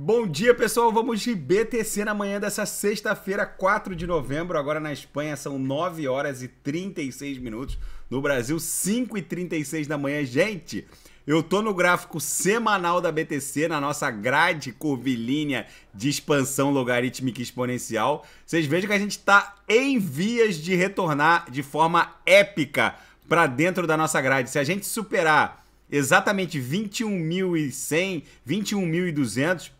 Bom dia, pessoal. Vamos de BTC na manhã dessa sexta-feira, 4 de novembro. Agora na Espanha são 9 horas e 36 minutos. No Brasil, 5 e 36 da manhã. Gente, eu tô no gráfico semanal da BTC, na nossa grade curvilínea de expansão logarítmica exponencial. Vocês vejam que a gente está em vias de retornar de forma épica para dentro da nossa grade. Se a gente superar exatamente 21.100, 21.200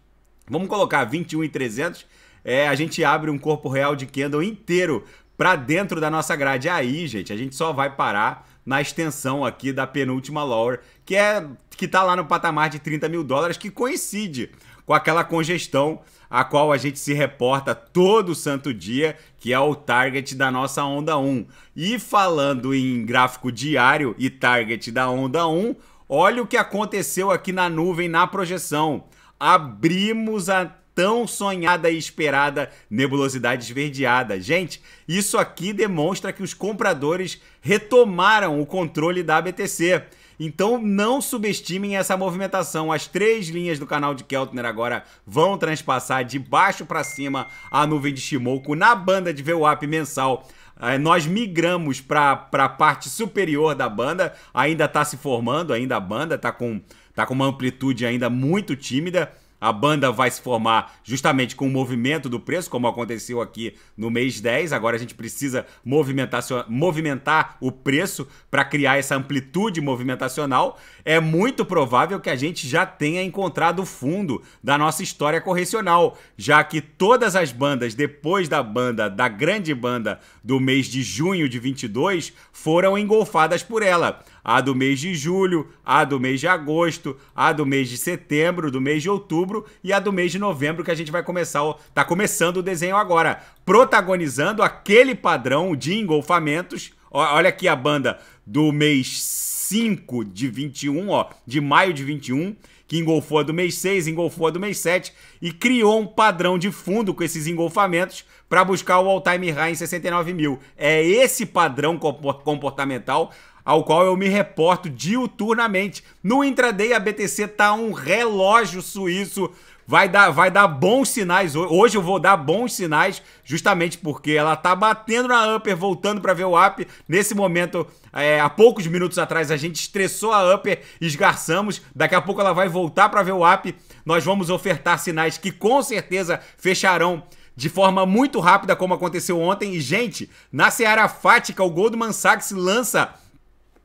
Vamos colocar 21,300. É, a gente abre um corpo real de candle inteiro para dentro da nossa grade. É aí, gente, a gente só vai parar na extensão aqui da penúltima lower, que é que tá lá no patamar de 30 mil dólares, que coincide com aquela congestão a qual a gente se reporta todo santo dia, que é o target da nossa onda 1. E falando em gráfico diário e target da onda 1, olha o que aconteceu aqui na nuvem na projeção abrimos a tão sonhada e esperada nebulosidade esverdeada. Gente, isso aqui demonstra que os compradores retomaram o controle da BTC. Então não subestimem essa movimentação. As três linhas do canal de Keltner agora vão transpassar de baixo para cima a nuvem de Shimoku na banda de VWAP mensal. É, nós migramos para a parte superior da banda, ainda está se formando, ainda a banda está com tá com uma amplitude ainda muito tímida. A banda vai se formar justamente com o movimento do preço, como aconteceu aqui no mês 10. Agora a gente precisa movimentar, movimentar o preço para criar essa amplitude movimentacional. É muito provável que a gente já tenha encontrado o fundo da nossa história correcional, já que todas as bandas depois da banda, da grande banda do mês de junho de 22, foram engolfadas por ela a do mês de julho, a do mês de agosto, a do mês de setembro, do mês de outubro e a do mês de novembro que a gente vai começar, tá começando o desenho agora, protagonizando aquele padrão de engolfamentos. Olha aqui a banda do mês 5 de 21, ó, de maio de 21 que engolfou a do mês 6, engolfou a do mês 7 e criou um padrão de fundo com esses engolfamentos para buscar o all-time high em 69 mil. É esse padrão comportamental ao qual eu me reporto diuturnamente. No intraday, a BTC tá um relógio suíço. Vai dar, vai dar bons sinais. Hoje eu vou dar bons sinais, justamente porque ela tá batendo na upper, voltando para ver o up. Nesse momento, é, há poucos minutos atrás, a gente estressou a upper, esgarçamos. Daqui a pouco ela vai voltar para ver o up. Nós vamos ofertar sinais que com certeza fecharão de forma muito rápida, como aconteceu ontem. E, gente, na Seara Fática, o Goldman Sachs lança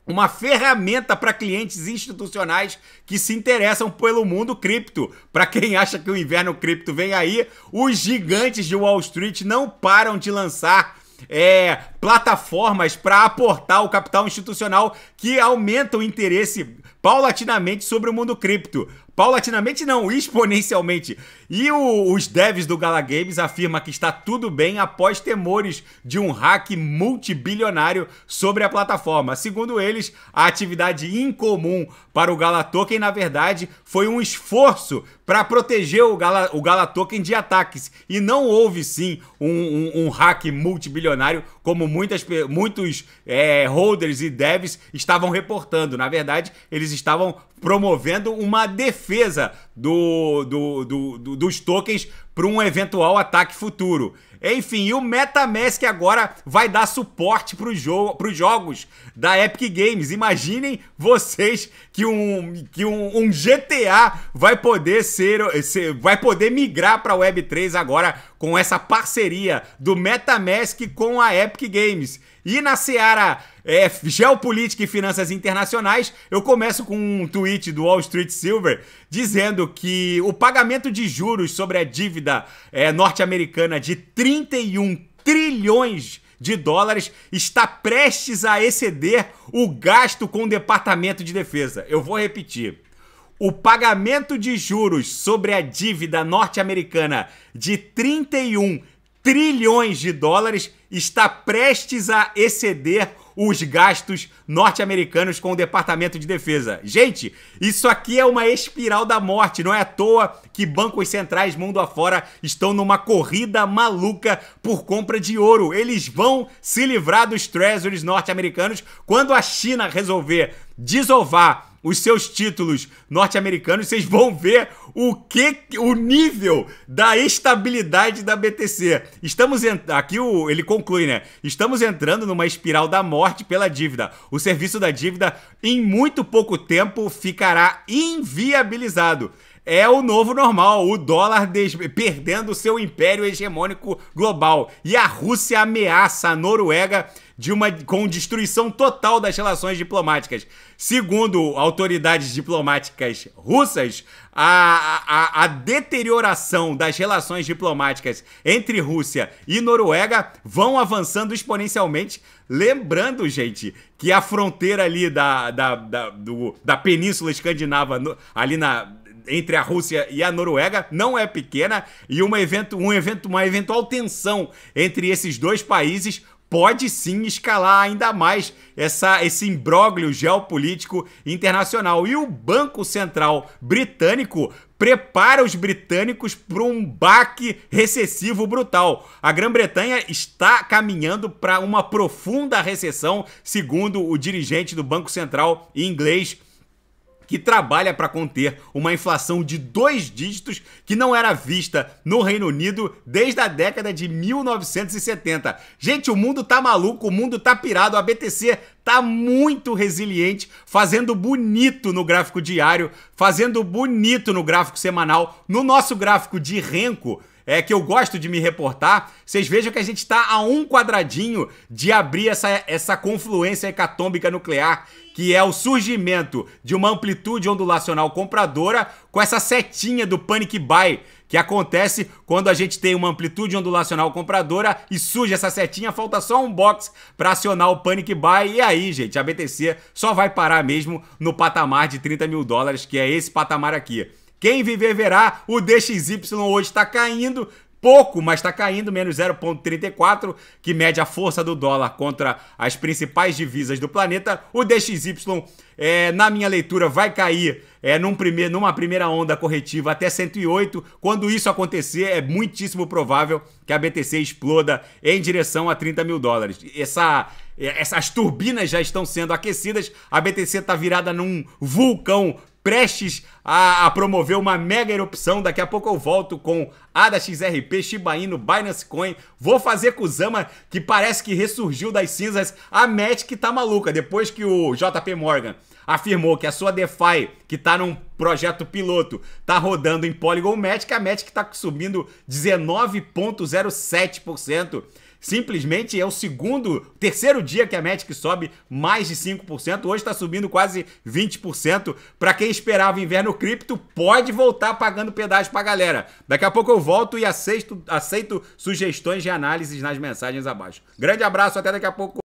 uma ferramenta para clientes institucionais que se interessam pelo mundo cripto. Para quem acha que o inverno cripto vem aí, os gigantes de Wall Street não param de lançar é, plataformas para aportar o capital institucional que aumenta o interesse paulatinamente sobre o mundo cripto. Paulatinamente não, exponencialmente. E o, os devs do Gala Games afirma que está tudo bem após temores de um hack multibilionário sobre a plataforma. Segundo eles, a atividade incomum para o Gala Token, na verdade, foi um esforço para proteger o Gala, o Gala Token de ataques. E não houve, sim, um, um, um hack multibilionário como muitas, muitos é, holders e devs estavam reportando. Na verdade, eles estavam promovendo uma defesa do, do, do, do dos tokens para um eventual ataque futuro. Enfim, o MetaMask agora vai dar suporte para os jogos da Epic Games. Imaginem vocês que um, que um, um GTA vai poder ser, ser vai poder migrar para a Web3 agora com essa parceria do MetaMask com a Epic Games. E na seara é, geopolítica e finanças internacionais, eu começo com um tweet do Wall Street Silver dizendo que o pagamento de juros sobre a dívida é, norte-americana de 31 trilhões de dólares está prestes a exceder o gasto com o Departamento de Defesa. Eu vou repetir. O pagamento de juros sobre a dívida norte-americana de 31 trilhões de dólares está prestes a exceder os gastos norte-americanos com o Departamento de Defesa. Gente, isso aqui é uma espiral da morte. Não é à toa que bancos centrais mundo afora estão numa corrida maluca por compra de ouro. Eles vão se livrar dos treasuries norte-americanos quando a China resolver desovar os seus títulos norte-americanos, vocês vão ver o que o nível da estabilidade da BTC. Estamos aqui o, ele conclui, né? Estamos entrando numa espiral da morte pela dívida. O serviço da dívida em muito pouco tempo ficará inviabilizado é o novo normal, o dólar des... perdendo seu império hegemônico global. E a Rússia ameaça a Noruega de uma com destruição total das relações diplomáticas. Segundo autoridades diplomáticas russas, a, a, a deterioração das relações diplomáticas entre Rússia e Noruega vão avançando exponencialmente. Lembrando, gente, que a fronteira ali da, da, da, do, da Península Escandinava, no, ali na, entre a Rússia e a Noruega não é pequena e uma, evento, um evento, uma eventual tensão entre esses dois países pode sim escalar ainda mais essa, esse imbróglio geopolítico internacional. E o Banco Central Britânico prepara os britânicos para um baque recessivo brutal. A Grã-Bretanha está caminhando para uma profunda recessão, segundo o dirigente do Banco Central inglês que trabalha para conter uma inflação de dois dígitos que não era vista no Reino Unido desde a década de 1970. Gente, o mundo tá maluco, o mundo tá pirado, a BTC tá muito resiliente, fazendo bonito no gráfico diário, fazendo bonito no gráfico semanal, no nosso gráfico de renco é, que eu gosto de me reportar, vocês vejam que a gente está a um quadradinho de abrir essa, essa confluência hecatômbica nuclear, que é o surgimento de uma amplitude ondulacional compradora com essa setinha do panic buy que acontece quando a gente tem uma amplitude ondulacional compradora e surge essa setinha, falta só um box para acionar o panic buy e aí, gente, a BTC só vai parar mesmo no patamar de 30 mil dólares, que é esse patamar aqui. Quem viver verá, o DXY hoje está caindo, pouco, mas está caindo, menos 0,34, que mede a força do dólar contra as principais divisas do planeta. O DXY, é, na minha leitura, vai cair é, num primeir, numa primeira onda corretiva até 108. Quando isso acontecer, é muitíssimo provável que a BTC exploda em direção a 30 mil dólares. Essa, é, essas turbinas já estão sendo aquecidas, a BTC está virada num vulcão prestes a, a, promover uma mega erupção. Daqui a pouco eu volto com ADA XRP, Shiba Inu, Binance Coin. Vou fazer Kuzama, que parece que ressurgiu das cinzas. A Matic tá maluca, depois que o JP Morgan afirmou que a sua DeFi, que tá num projeto piloto, tá rodando em Polygon Matic, a Matic tá subindo 19,07%. Simplesmente é o segundo, terceiro dia que a Matic sobe mais de 5%. Hoje está subindo quase 20%. Para quem esperava inverno cripto, pode voltar pagando pedágio para a galera. Daqui a pouco eu volto e aceito, aceito sugestões de análises nas mensagens abaixo. Grande abraço, até daqui a pouco.